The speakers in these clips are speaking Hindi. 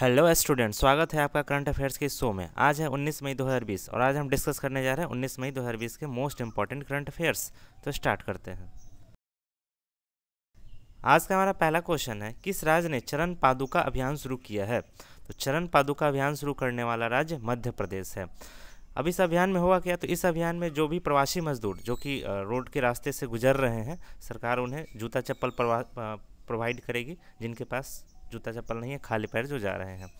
हेलो स्टूडेंट स्वागत है आपका करंट अफेयर्स के शो में आज है 19 मई 2020 और आज हम डिस्कस करने जा रहे हैं 19 मई 2020 के मोस्ट इंपॉर्टेंट करंट अफेयर्स तो स्टार्ट करते हैं आज का हमारा पहला क्वेश्चन है किस राज्य ने चरण पादुका अभियान शुरू किया है तो चरण पादुका अभियान शुरू करने वाला राज्य मध्य प्रदेश है अब इस अभियान में हुआ क्या तो इस अभियान में जो भी प्रवासी मजदूर जो कि रोड के रास्ते से गुजर रहे हैं सरकार उन्हें जूता चप्पल प्रोवाइड करेगी जिनके पास जूता चप्पल नहीं है खाली पैर जो जा रहे हैं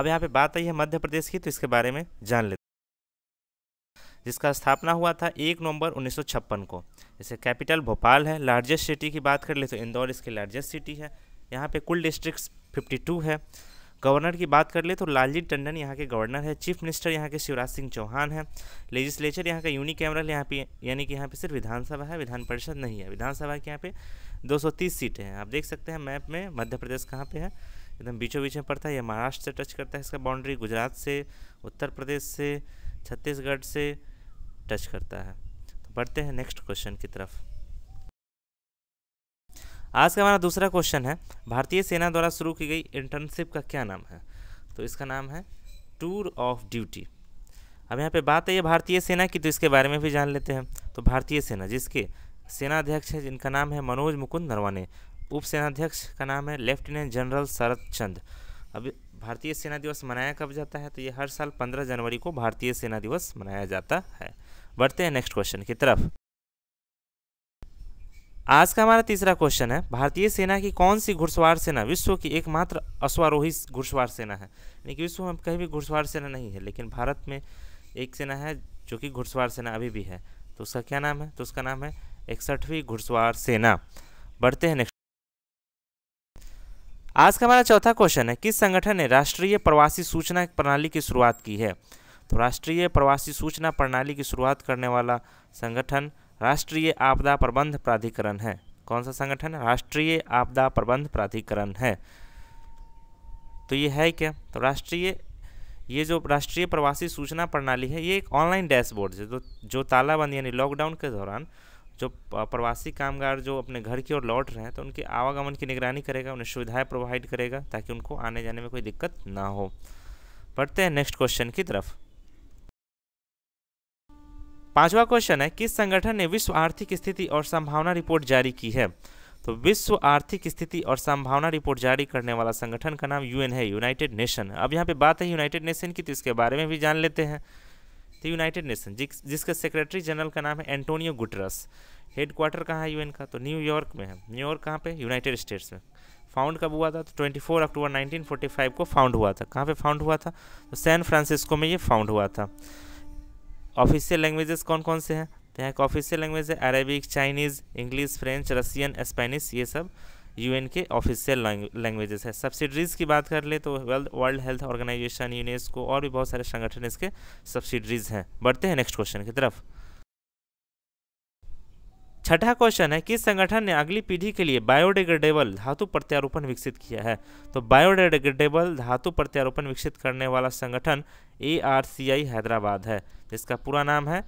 अब यहाँ पे बात आई है मध्य प्रदेश की तो इसके बारे में जान लेते जिसका स्थापना हुआ था एक नवंबर उन्नीस को जैसे कैपिटल भोपाल है लार्जेस्ट सिटी की बात कर ले तो इंदौर इसकी लार्जेस्ट सिटी है यहाँ पे कुल डिस्ट्रिक्ट 52 है गवर्नर की बात कर ले तो लालजी टंडन यहाँ के गवर्नर है चीफ मिनिस्टर यहाँ के शिवराज सिंह चौहान है लेजिस्लेचर यहाँ का यूनी कैमरल यहाँ पे यानी कि यहाँ पे सिर्फ विधानसभा है विधान परिषद नहीं है विधानसभा के यहाँ पे 230 सीटें हैं आप देख सकते हैं मैप में मध्य प्रदेश कहाँ पर है एकदम बीचों बीच में पड़ता है यह महाराष्ट्र से टच करता है इसका बाउंड्री गुजरात से उत्तर प्रदेश से छत्तीसगढ़ से टच करता है तो बढ़ते हैं नेक्स्ट क्वेश्चन की तरफ आज का हमारा दूसरा क्वेश्चन है भारतीय सेना द्वारा शुरू की गई इंटर्नशिप का क्या नाम है तो इसका नाम है टूर ऑफ ड्यूटी अब यहाँ पे बात है ये भारतीय सेना की तो इसके बारे में भी जान लेते हैं तो भारतीय सेना जिसके सेना अध्यक्ष है जिनका नाम है मनोज मुकुंद नरवाने उप सेनाध्यक्ष का नाम है लेफ्टिनेंट जनरल शरद चंद अब भारतीय सेना दिवस मनाया कब जाता है तो ये हर साल पंद्रह जनवरी को भारतीय सेना दिवस मनाया जाता है बढ़ते हैं नेक्स्ट क्वेश्चन की तरफ आज का हमारा तीसरा क्वेश्चन है भारतीय सेना की कौन सी घुड़सवार सेना विश्व की एकमात्र अश्वारोही घुड़सवार सेना है यानी कि विश्व में कहीं भी घुड़सवार सेना नहीं है लेकिन भारत में एक सेना है जो कि घुड़सवार सेना अभी भी है तो उसका क्या नाम है तो उसका नाम है इकसठवीं घुड़सवार सेना बढ़ते हैं नेक्स्ट आज का हमारा चौथा क्वेश्चन है किस संगठन ने राष्ट्रीय प्रवासी सूचना प्रणाली की शुरुआत की है तो राष्ट्रीय प्रवासी सूचना प्रणाली की शुरुआत करने वाला संगठन राष्ट्रीय आपदा प्रबंध प्राधिकरण है कौन सा संगठन राष्ट्रीय आपदा प्रबंध प्राधिकरण है तो ये है क्या तो राष्ट्रीय ये जो राष्ट्रीय प्रवासी सूचना प्रणाली है ये एक ऑनलाइन डैशबोर्ड है जो जो तालाबंद यानी लॉकडाउन के दौरान जो प्रवासी कामगार जो अपने घर की ओर लौट रहे हैं तो उनके आवागमन की निगरानी करेगा उन्हें सुविधाएं प्रोवाइड करेगा ताकि उनको आने जाने में कोई दिक्कत ना हो बढ़ते हैं नेक्स्ट क्वेश्चन की तरफ पांचवा क्वेश्चन है किस संगठन ने विश्व आर्थिक स्थिति और संभावना रिपोर्ट जारी की है तो विश्व आर्थिक स्थिति और संभावना रिपोर्ट जारी करने वाला संगठन का नाम यूएन है यूनाइटेड नेशन अब यहाँ पे बात है यूनाइटेड नेशन की तो इसके बारे में भी जान लेते हैं तो यूनाइटेड नेशन जिस, जिसका सेक्रेटरी जनरल का नाम है एंटोनियो गुटरस हेड क्वार्टर कहाँ है यूएन का तो न्यूयॉर्क में है न्यूयॉर्क कहाँ पे यूनाइटेड स्टेट्स में फाउंड कब हुआ था तो 24 अक्टूबर 1945 को फाउंड हुआ था कहाँ पे फाउंड हुआ था तो सैन फ्रांसिस्को में ये फाउंड हुआ था ऑफिशियल लैंग्वेजेस कौन कौन से हैं तो यहाँ का ऑफिशियल लैंग्वेज है Arabic Chinese English French Russian Spanish ये सब यूएन के ऑफिशियल लैंग्वेजेस है सब्सिडरीज़ की बात कर ले तो वर्ल्ड हेल्थ ऑर्गेनाइजेशन यूनेस्को और भी बहुत सारे संगठन इसके सब्सिडरीज़ हैं बढ़ते हैं नेक्स्ट क्वेश्चन की तरफ छठा क्वेश्चन है किस संगठन ने अगली पीढ़ी के लिए बायोडिग्रेडेबल धातु प्रत्यारोपण विकसित किया है तो बायोडिग्रेडेबल धातु प्रत्यारोपण विकसित करने वाला संगठन ए हैदराबाद है जिसका पूरा नाम है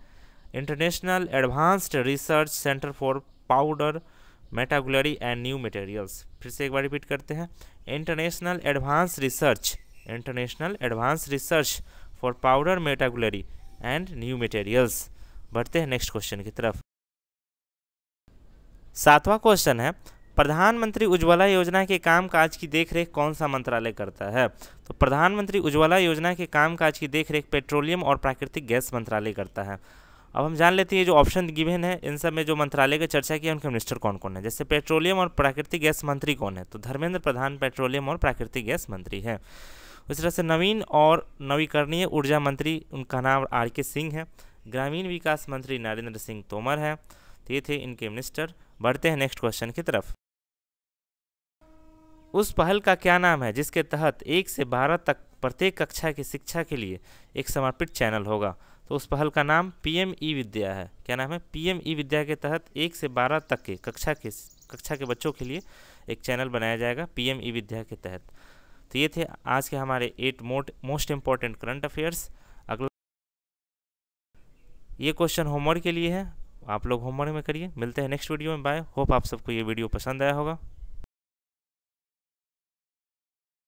international advanced research centre for powder metallurgy and new materials फिर से एक बार रिपीट करते हैं international advance research international advance research for powder metallurgy and new materials बढ़ते हैं नेक्स्ट क्वेश्चन की तरफ सातवां क्वेश्चन है प्रधानमंत्री उज्ज्वला योजना के कामकाज की देखरेख कौन सा मंत्रालय करता है तो प्रधानमंत्री उज्ज्वला योजना के कामकाज की देखरेख पेट्रोलियम और प्राकृतिक गैस मंत्रालय करता है अब हम जान लेते हैं जो ऑप्शन गिवन है इन सब में जो मंत्रालय की चर्चा की है उनके मिनिस्टर कौन कौन है जैसे पेट्रोलियम और प्राकृतिक गैस मंत्री कौन है तो धर्मेंद्र प्रधान पेट्रोलियम और प्राकृतिक गैस मंत्री है उस तरह से नवीन और नवीकरणीय ऊर्जा मंत्री उनका नाम आर के सिंह है ग्रामीण विकास मंत्री नरेंद्र सिंह तोमर है तो ये थे इनके मिनिस्टर बढ़ते हैं नेक्स्ट क्वेश्चन की तरफ उस पहल का क्या नाम है जिसके तहत एक से बारह तक प्रत्येक कक्षा की शिक्षा के लिए एक समर्पित चैनल होगा तो उस पहल का नाम पीएम ई विद्या है क्या नाम है पीएम ई विद्या के तहत एक से बारह तक के कक्षा के कक्षा के बच्चों के लिए एक चैनल बनाया जाएगा पीएम ई विद्या के तहत तो ये थे आज के हमारे एट मोट मोस्ट इम्पॉर्टेंट करंट अफेयर्स अगला ये क्वेश्चन होमवर्क के लिए है आप लोग होमवर्क में करिए मिलते हैं नेक्स्ट वीडियो में बाय होप आप सबको ये वीडियो पसंद आया होगा